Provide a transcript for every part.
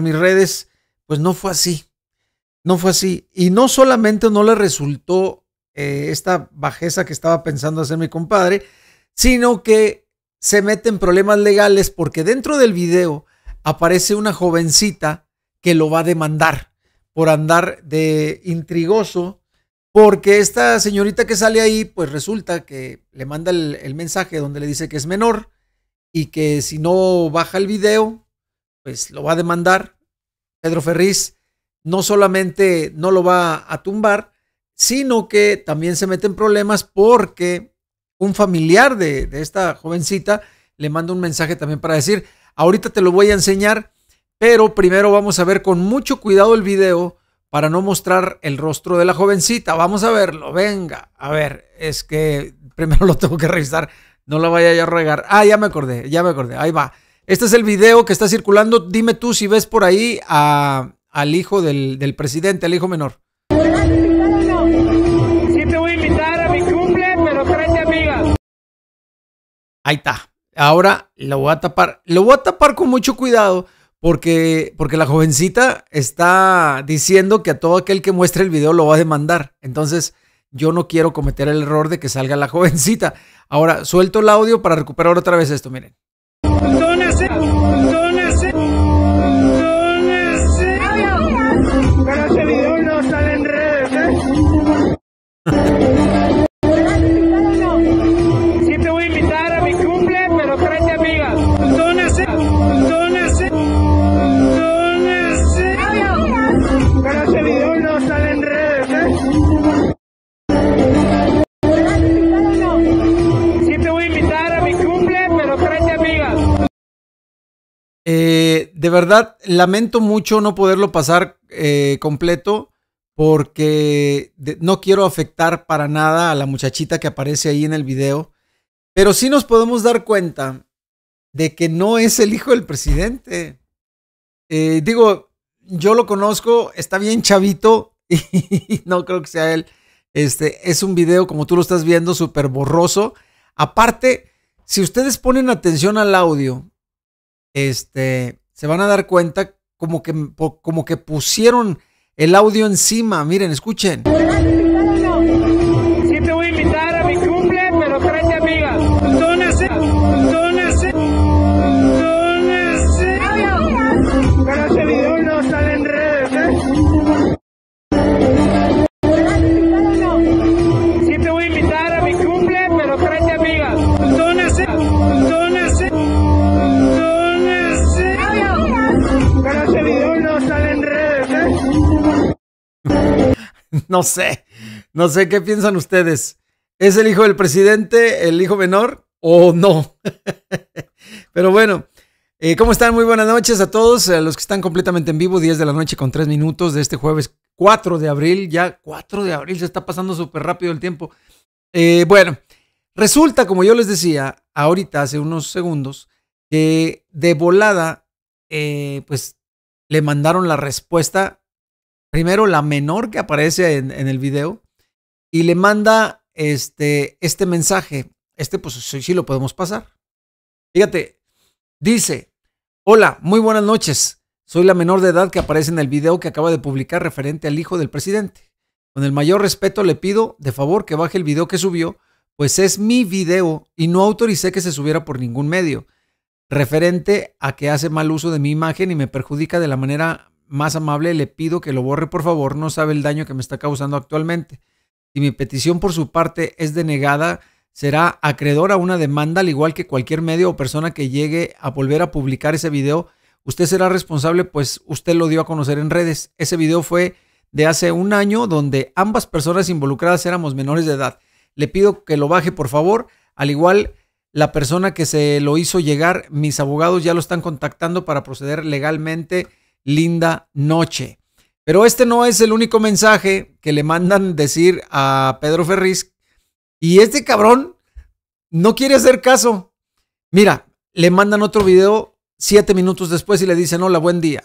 mis redes, pues no fue así. No fue así. Y no solamente no le resultó eh, esta bajeza que estaba pensando hacer mi compadre, sino que se mete en problemas legales porque dentro del video aparece una jovencita que lo va a demandar por andar de intrigoso, porque esta señorita que sale ahí, pues resulta que le manda el, el mensaje donde le dice que es menor y que si no baja el video, pues lo va a demandar Pedro Ferriz no solamente no lo va a tumbar, sino que también se mete en problemas porque un familiar de, esta jovencita le manda un mensaje también para decir, ahorita te lo voy a enseñar, pero primero vamos a ver con mucho cuidado el video para no mostrar el rostro de la jovencita. Vamos a verlo, venga. A ver, es que primero lo tengo que revisar, no la vaya a regar. Ah, ya me acordé, ya me acordé, ahí va. Este es el video que está circulando. Dime tú si ves por ahí al hijo del, presidente, al hijo menor. te voy a invitar a mi cumple, pero amigas. Ahí está. Ahora lo voy a tapar. Lo voy a tapar con mucho cuidado porque, porque la jovencita está diciendo que a todo aquel que muestre el video lo va a demandar. Entonces, yo no quiero cometer el error de que salga la jovencita. Ahora, suelto el audio para recuperar otra vez esto, miren. Yes, de verdad, lamento mucho no poderlo pasar eh, completo porque no quiero afectar para nada a la muchachita que aparece ahí en el video. Pero sí nos podemos dar cuenta de que no es el hijo del presidente. Eh, digo, yo lo conozco, está bien chavito y no creo que sea él. Este es un video, como tú lo estás viendo, súper borroso. Aparte, si ustedes ponen atención al audio, este, se van a dar cuenta como que, como que pusieron el audio encima. Miren, escuchen. no sé, no sé qué piensan ustedes. ¿Es el hijo del presidente, el hijo menor o no? Pero bueno, eh, ¿cómo están? Muy buenas noches a todos, a los que están completamente en vivo, 10 de la noche con 3 minutos de este jueves 4 de abril. Ya 4 de abril se está pasando súper rápido el tiempo. Eh, bueno, resulta, como yo les decía ahorita, hace unos segundos, que de volada, eh, pues le mandaron la respuesta primero la menor que aparece en, el video, y le manda este, este mensaje. Este, pues sí, sí lo podemos pasar. Fíjate, dice, hola, muy buenas noches. Soy la menor de edad que aparece en el video que acaba de publicar referente al hijo del presidente. Con el mayor respeto le pido de favor que baje el video que subió, pues es mi video y no autoricé que se subiera por ningún medio. Referente a que hace mal uso de mi imagen y me perjudica de la manera más amable, le pido que lo borre, por favor, no sabe el daño que me está causando actualmente. Si mi petición por su parte es denegada, será acreedor a una demanda, al igual que cualquier medio o persona que llegue a volver a publicar ese video. Usted será responsable, pues usted lo dio a conocer en redes. Ese video fue de hace un año donde ambas personas involucradas éramos menores de edad. Le pido que lo baje, por favor. Al igual, la persona que se lo hizo llegar, mis abogados ya lo están contactando para proceder legalmente linda noche. Pero este no es el único mensaje que le mandan decir a Pedro Ferriz. Y este cabrón no quiere hacer caso. Mira, le mandan otro video siete minutos después y le dicen, hola, buen día.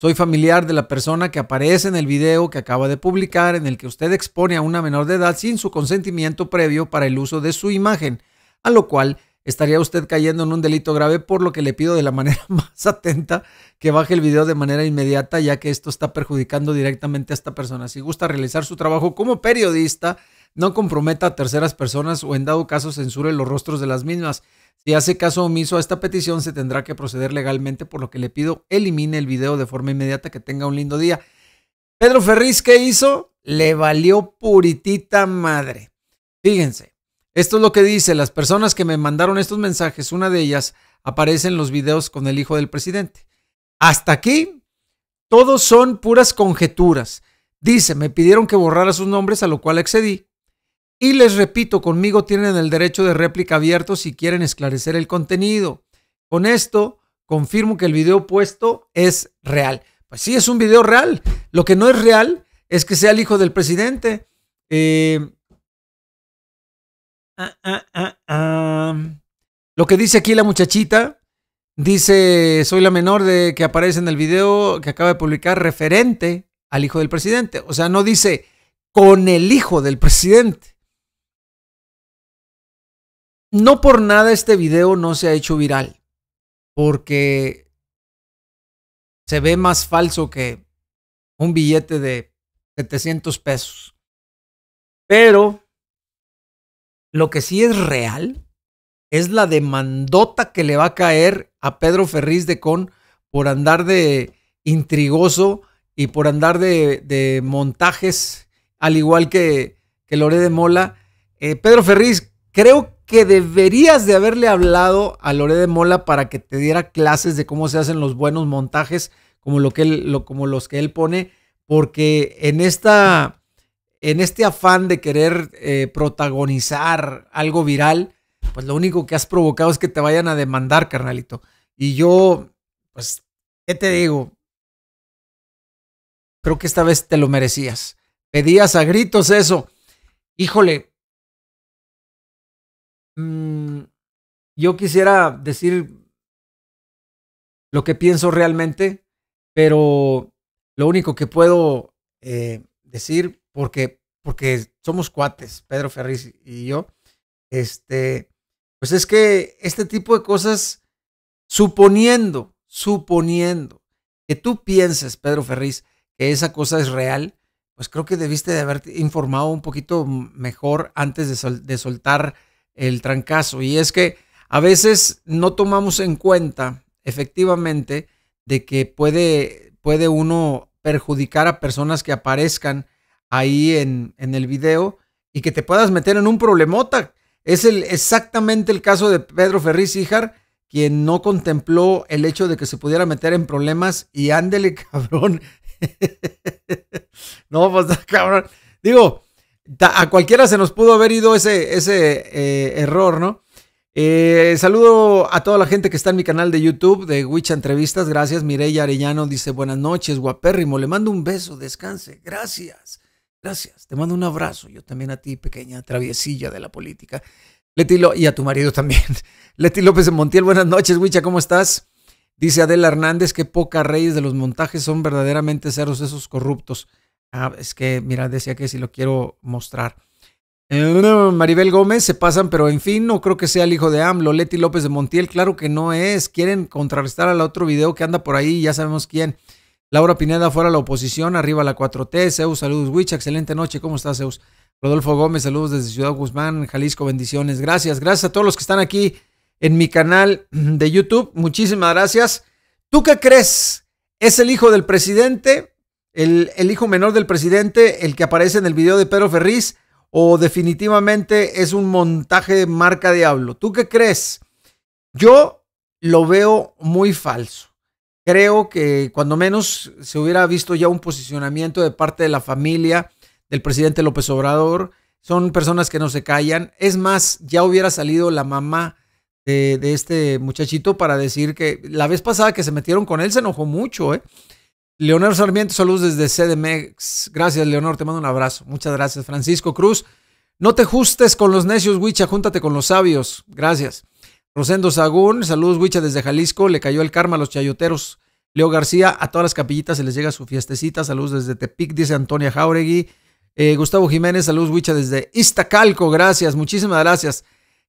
Soy familiar de la persona que aparece en el video que acaba de publicar en el que usted expone a una menor de edad sin su consentimiento previo para el uso de su imagen, a lo cual estaría usted cayendo en un delito grave, por lo que le pido de la manera más atenta que baje el video de manera inmediata, ya que esto está perjudicando directamente a esta persona. Si gusta realizar su trabajo como periodista, no comprometa a terceras personas o en dado caso censure los rostros de las mismas. Si hace caso omiso a esta petición, se tendrá que proceder legalmente, por lo que le pido elimine el video de forma inmediata, que tenga un lindo día. Pedro Ferriz, ¿qué hizo? Le valió puritita madre. Fíjense, esto es lo que dice, las personas que me mandaron estos mensajes, una de ellas aparece en los videos con el hijo del presidente. Hasta aquí, todos son puras conjeturas. Dice, me pidieron que borrara sus nombres, a lo cual accedí. Y les repito, conmigo tienen el derecho de réplica abierto si quieren esclarecer el contenido. Con esto, confirmo que el video puesto es real. Pues sí, es un video real. Lo que no es real es que sea el hijo del presidente. Eh, Ah, ah, ah, Lo que dice aquí la muchachita, dice, soy la menor de que aparece en el video que acaba de publicar referente al hijo del presidente. O sea, no dice con el hijo del presidente. No por nada este video no se ha hecho viral, porque se ve más falso que un billete de 700 pesos. Pero lo que sí es real es la demandota que le va a caer a Pedro Ferriz de Con por andar de intrigoso y por andar de, montajes, al igual que, que Loré de Mola. Eh, Pedro Ferriz, creo que deberías de haberle hablado a Loré de Mola para que te diera clases de cómo se hacen los buenos montajes, como, lo que lo, como los que él pone, porque en esta en este afán de querer eh, protagonizar algo viral, pues lo único que has provocado es que te vayan a demandar, carnalito. Y yo, pues, ¿qué te digo? Creo que esta vez te lo merecías. Pedías a gritos eso. Híjole. Mm, yo quisiera decir lo que pienso realmente, pero lo único que puedo eh, decir porque, porque somos cuates, Pedro Ferriz y yo, este, pues es que este tipo de cosas, suponiendo, suponiendo que tú pienses, Pedro Ferriz, que esa cosa es real, pues creo que debiste de haberte informado un poquito mejor antes de, de soltar el trancazo. Y es que a veces no tomamos en cuenta efectivamente de que puede, puede uno perjudicar a personas que aparezcan ahí en, el video y que te puedas meter en un problemota. Es el, exactamente el caso de Pedro Ferriz Híjar, quien no contempló el hecho de que se pudiera meter en problemas y ándele, cabrón. no, pues cabrón. Digo, a cualquiera se nos pudo haber ido ese, ese eh, error, ¿no? Eh, saludo a toda la gente que está en mi canal de YouTube de witch Entrevistas. Gracias, Mireya Arellano dice buenas noches, guapérrimo. Le mando un beso, descanse. Gracias. Gracias, te mando un abrazo. Yo también a ti, pequeña traviesilla de la política. Leti y a tu marido también. Leti López de Montiel, buenas noches, Wicha, ¿cómo estás? Dice Adela Hernández que pocas reyes de los montajes son verdaderamente ceros esos corruptos. Ah, es que, mira, decía que si lo quiero mostrar. Eh, Maribel Gómez, se pasan, pero en fin, no creo que sea el hijo de AMLO. Leti López de Montiel, claro que no es. Quieren contrarrestar al otro video que anda por ahí, ya sabemos quién. Laura Pineda fuera la oposición, arriba la 4T, Zeus, saludos, Wich, excelente noche, ¿cómo estás, Zeus? Rodolfo Gómez, saludos desde Ciudad Guzmán, Jalisco, bendiciones, gracias, gracias a todos los que están aquí en mi canal de YouTube, muchísimas gracias. ¿Tú qué crees? ¿Es el hijo del presidente, el, el hijo menor del presidente, el que aparece en el video de Pedro Ferriz? ¿O definitivamente es un montaje de marca diablo? ¿Tú qué crees? Yo lo veo muy falso. Creo que cuando menos se hubiera visto ya un posicionamiento de parte de la familia del presidente López Obrador. Son personas que no se callan. Es más, ya hubiera salido la mamá de, este muchachito para decir que la vez pasada que se metieron con él se enojó mucho. ¿eh? Leonor Sarmiento, saludos desde CDMX. Gracias, Leonor, te mando un abrazo. Muchas gracias. Francisco Cruz, no te justes con los necios, Huicha, júntate con los sabios. Gracias. Rosendo Sagún, saludos Huicha desde Jalisco, le cayó el karma a los chayoteros. Leo García, a todas las capillitas se les llega su fiestecita, saludos desde Tepic, dice Antonia Jauregui. Eh, Gustavo Jiménez, saludos Huicha desde Iztacalco, gracias, muchísimas gracias.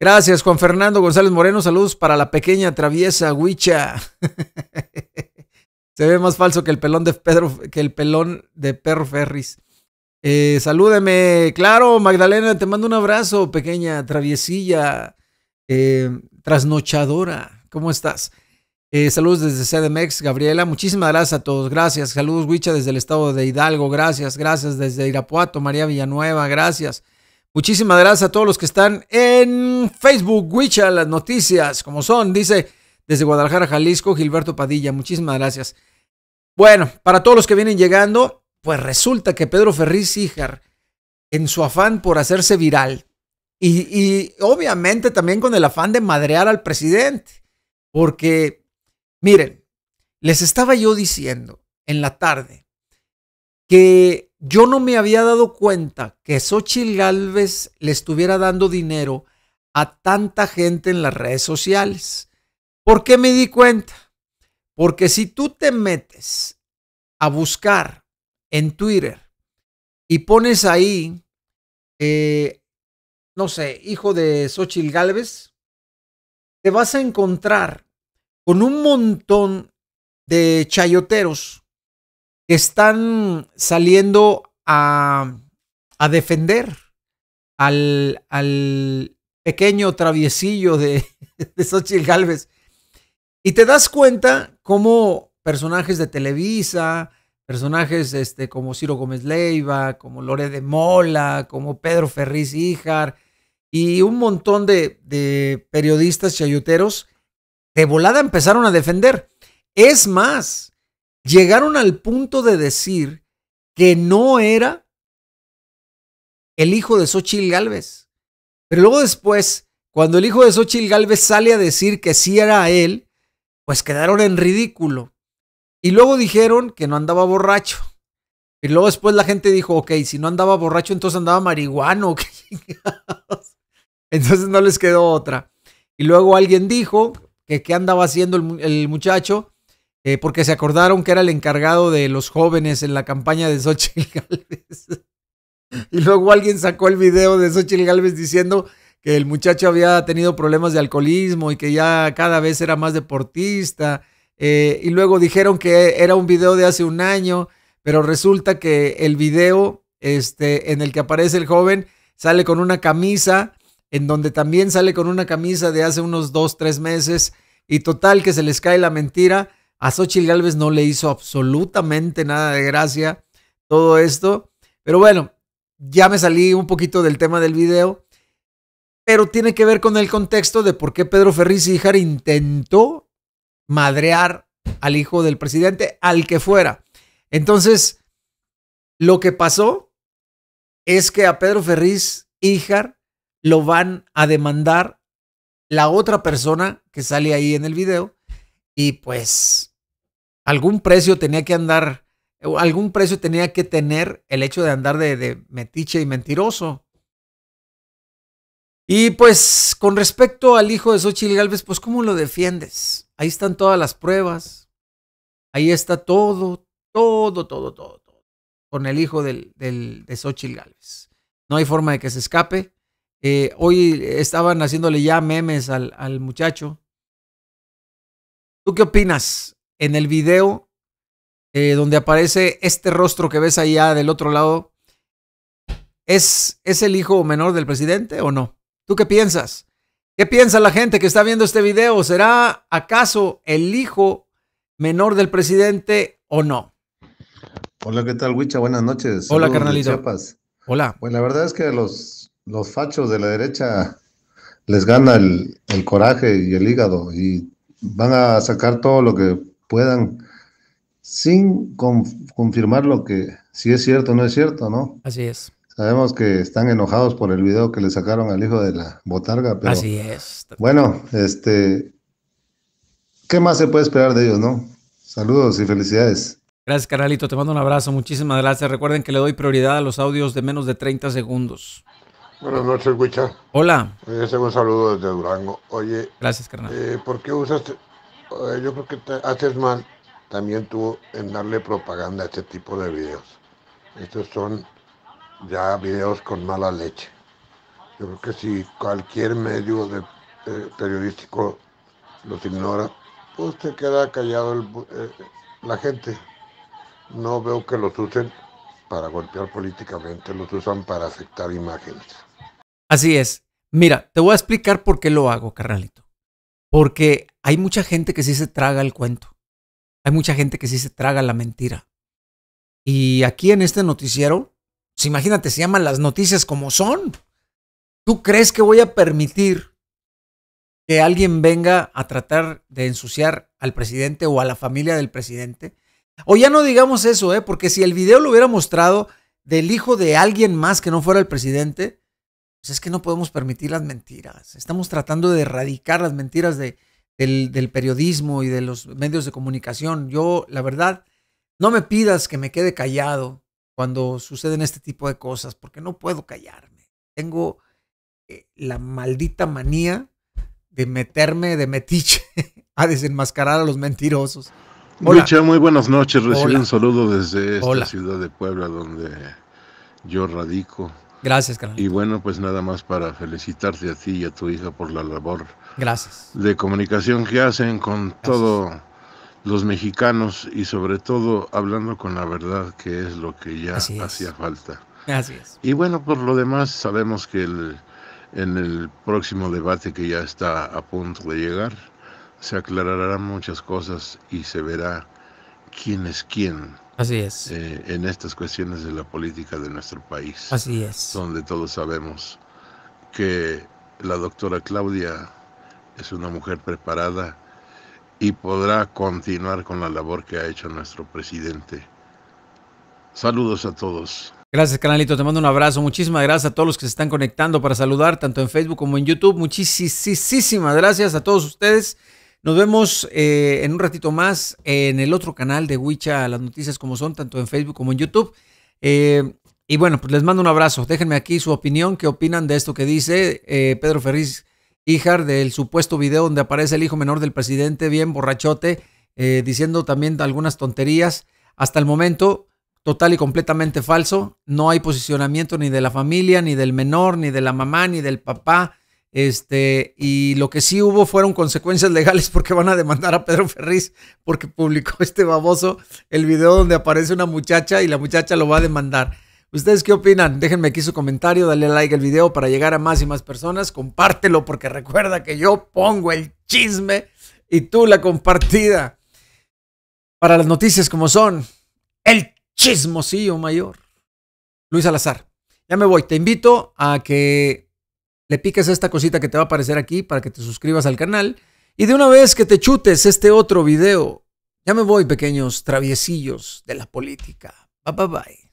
Gracias, Juan Fernando González Moreno, saludos para la pequeña traviesa Huicha. se ve más falso que el pelón de Pedro, que el pelón de Perro Ferris. Eh, salúdeme, claro, Magdalena, te mando un abrazo, pequeña traviesilla eh, trasnochadora. ¿Cómo estás? Eh, saludos desde CDMX, Gabriela. Muchísimas gracias a todos. Gracias. Saludos, Huicha, desde el estado de Hidalgo. Gracias. Gracias desde Irapuato, María Villanueva. Gracias. Muchísimas gracias a todos los que están en Facebook, Huicha, las noticias, como son. Dice desde Guadalajara, Jalisco, Gilberto Padilla. Muchísimas gracias. Bueno, para todos los que vienen llegando, pues resulta que Pedro Ferriz Híjar, en su afán por hacerse viral, y, obviamente también con el afán de madrear al presidente. Porque, miren, les estaba yo diciendo en la tarde que yo no me había dado cuenta que Xochitl Galvez le estuviera dando dinero a tanta gente en las redes sociales. ¿Por qué me di cuenta? Porque si tú te metes a buscar en Twitter y pones ahí eh, no sé, hijo de Xochitl Galvez, te vas a encontrar con un montón de chayoteros que están saliendo a, defender al, pequeño traviesillo de, de Xochitl Galvez. Y te das cuenta cómo personajes de Televisa, personajes este, como Ciro Gómez Leiva, como Lore de Mola, como Pedro Ferriz Híjar, y un montón de, periodistas chayuteros de volada empezaron a defender. Es más, llegaron al punto de decir que no era el hijo de Xochitl Galvez. Pero luego después, cuando el hijo de Xochitl Galvez sale a decir que sí era él, pues quedaron en ridículo. Y luego dijeron que no andaba borracho. Y luego después la gente dijo, ok, si no andaba borracho, entonces andaba marihuano. Entonces no les quedó otra. Y luego alguien dijo que qué andaba haciendo el, muchacho, eh, porque se acordaron que era el encargado de los jóvenes en la campaña de Xochitl Galvez. y luego alguien sacó el video de Xochitl Galvez diciendo que el muchacho había tenido problemas de alcoholismo y que ya cada vez era más deportista. Eh, y luego dijeron que era un video de hace un año, pero resulta que el video este, en el que aparece el joven sale con una camisa en donde también sale con una camisa de hace unos dos, tres meses y total que se les cae la mentira. A Xochitl Gálvez no le hizo absolutamente nada de gracia todo esto. Pero bueno, ya me salí un poquito del tema del video, pero tiene que ver con el contexto de por qué Pedro Ferriz Híjar intentó madrear al hijo del presidente, al que fuera. Entonces, lo que pasó es que a Pedro Ferriz Híjar lo van a demandar la otra persona que sale ahí en el video. Y pues algún precio tenía que andar, algún precio tenía que tener el hecho de andar de, metiche y mentiroso. Y pues con respecto al hijo de Xochitl Galvez, pues ¿cómo lo defiendes? Ahí están todas las pruebas. Ahí está todo, todo, todo, todo, todo. Con el hijo del, de Xochitl Galvez. No hay forma de que se escape. Eh, hoy estaban haciéndole ya memes al, al muchacho. ¿Tú qué opinas? En el video eh, donde aparece este rostro que ves allá del otro lado, ¿es, ¿es el hijo menor del presidente o no? ¿Tú qué piensas? ¿Qué piensa la gente que está viendo este video? ¿Será acaso el hijo menor del presidente o no? Hola, ¿qué tal, Wicha? Buenas noches. Hola, carnalito. Hola. Pues la verdad es que los los fachos de la derecha les gana el, coraje y el hígado y van a sacar todo lo que puedan sin confirmar lo que si es cierto o no es cierto, ¿no? Así es. Sabemos que están enojados por el video que le sacaron al hijo de la botarga, pero Así es. Bueno, este ¿qué más se puede esperar de ellos, no? Saludos y felicidades. Gracias, carnalito. Te mando un abrazo. Muchísimas gracias. Recuerden que le doy prioridad a los audios de menos de 30 segundos. Buenas noches, Huicha. Hola. Les hago un saludo desde Durango. Oye. Gracias, carnal. Eh, ¿Por qué usas.? yo creo que haces mal también tú en darle propaganda a este tipo de videos. Estos son ya videos con mala leche. Yo creo que si cualquier medio de, eh, periodístico los ignora, pues te queda callado eh, la gente. No veo que los usen para golpear políticamente, los usan para afectar imágenes. Así es. Mira, te voy a explicar por qué lo hago, carnalito. Porque hay mucha gente que sí se traga el cuento. Hay mucha gente que sí se traga la mentira. Y aquí en este noticiero, pues imagínate, se llaman las noticias como son. ¿Tú crees que voy a permitir que alguien venga a tratar de ensuciar al presidente o a la familia del presidente? O ya no digamos eso, ¿eh? porque si el video lo hubiera mostrado del hijo de alguien más que no fuera el presidente, pues es que no podemos permitir las mentiras. Estamos tratando de erradicar las mentiras del, periodismo y de los medios de comunicación. Yo, la verdad, no me pidas que me quede callado cuando suceden este tipo de cosas, porque no puedo callarme. Tengo eh, la maldita manía de meterme de metiche a desenmascarar a los mentirosos. muy buenas noches. recibo un saludo desde esta ciudad de Puebla donde yo radico. Gracias, Y bueno, pues nada más para felicitarte a ti y a tu hija por la labor. Gracias. De comunicación que hacen con todos los mexicanos y sobre todo hablando con la verdad, que es lo que ya hacía falta. Gracias Y bueno, por lo demás, sabemos que en el próximo debate que ya está a punto de llegar, se aclararán muchas cosas y se verá quién es quién Así es. Eh, en estas cuestiones de la política de nuestro país. Así es. Donde todos sabemos que la doctora Claudia es una mujer preparada y podrá continuar con la labor que ha hecho nuestro presidente. Saludos a todos. Gracias, canalito. Te mando un abrazo. Muchísimas gracias a todos los que se están conectando para saludar, tanto en Facebook como en YouTube. Muchísimas gracias a todos ustedes. Nos vemos eh, en un ratito más en el otro canal de Huicha, las noticias como son, tanto en Facebook como en YouTube. Eh, y bueno, pues les mando un abrazo. Déjenme aquí su opinión, qué opinan de esto que dice eh, Pedro Ferriz Híjar del supuesto video donde aparece el hijo menor del presidente, bien borrachote, diciendo también algunas tonterías. Hasta el momento, total y completamente falso. No hay posicionamiento ni de la familia, ni del menor, ni de la mamá, ni del papá este, y lo que sí hubo fueron consecuencias legales porque van a demandar a Pedro Ferriz porque publicó este baboso el video donde aparece una muchacha y la muchacha lo va a demandar. ¿Ustedes qué opinan? Déjenme aquí su comentario, dale like al video para llegar a más y más personas, compártelo porque recuerda que yo pongo el chisme y tú la compartida. Para las noticias como son, el chismosillo mayor. Luis Alazar, ya me voy, te invito a que le piques esta cosita que te va a aparecer aquí para que te suscribas al canal. Y de una vez que te chutes este otro video, ya me voy, pequeños traviesillos de la política. Bye bye bye.